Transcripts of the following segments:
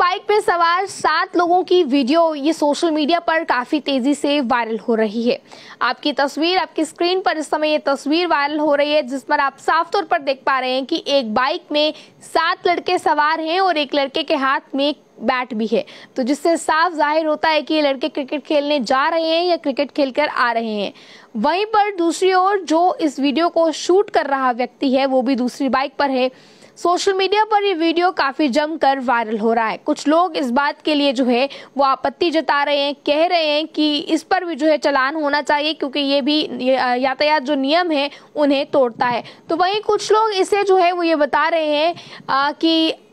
bike पर सवार सात लोगों की वीडियो ये सोशल मीडिया पर काफ़ी तेज़ी से वायरल हो रही है आपकी तस्वीर आपकी स्क्रीन पर इस समय ये तस्वीर वायरल हो रही है जिस पर आप साफ तौर पर देख पा रहे हैं कि एक बाइक में सात लड़के सवार हैं और एक लड़के के हाथ में बैट भी है तो जिससे साफ जाहिर होता है कि ये लड़के क्रिकेट खेलने जा रहे हैं या क्रिकेट खेलकर आ रहे हैं वहीं पर दूसरी ओर जो इस वीडियो को शूट कर रहा व्यक्ति है वो भी दूसरी बाइक पर है सोशल मीडिया पर ये वीडियो काफी जमकर वायरल हो रहा है कुछ लोग इस बात के लिए जो है वो आपत्ति जता रहे हैं कह रहे हैं कि इस पर भी जो है चलान होना चाहिए क्योंकि ये भी यातायात जो नियम है उन्हें तोड़ता है तो वहीं कुछ लोग इसे जो है वो ये बता रहे हैं कि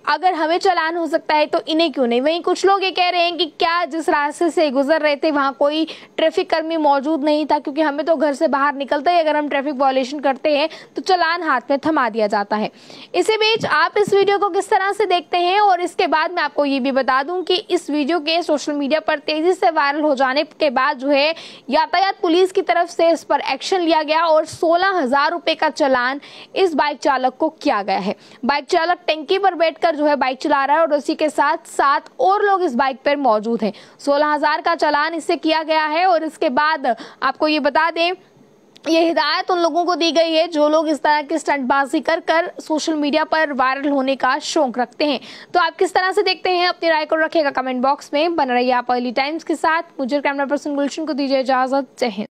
अगर हमें चलान हो सकता है तो इन्हें क्यों नहीं वहीं कुछ लोग ये कह रहे हैं कि क्या जिस रास्ते से गुजर रहे थे वहाँ कोई ट्रैफिक कर्मी मौजूद नहीं था क्योंकि हमें तो घर से बाहर निकलते ही अगर हम ट्रैफिक वॉलेशन करते हैं तो चलान हाथ में थमा दिया जाता है इसी बीच आप इस वीडियो को किस तरह से देखते हैं और इसके बाद मैं आपको ये भी बता दूँ कि इस वीडियो के सोशल मीडिया पर तेजी से वायरल हो जाने के बाद जो है यातायात पुलिस की तरफ से इस पर एक्शन लिया गया और सोलह हजार रुपये का चलान इस बाइक चालक को किया गया है बाइक चालक टंकी पर बैठकर जो है बाइक चला रहा है और उसी के साथ सात और लोग इस बाइक पर मौजूद हैं सोलह हजार का चालान इससे किया गया है और इसके बाद आपको ये बता दें ये हिदायत उन लोगों को दी गई है जो लोग इस तरह की स्टंटबाजी कर कर सोशल मीडिया पर वायरल होने का शौक रखते हैं तो आप किस तरह से देखते हैं अपनी राय को रखेगा कमेंट बॉक्स में बन रही है आप अर्ली टाइम्स के साथ मुझे कैमरा पर्सन गुलशन को दीजिए इजाजत जय हिंद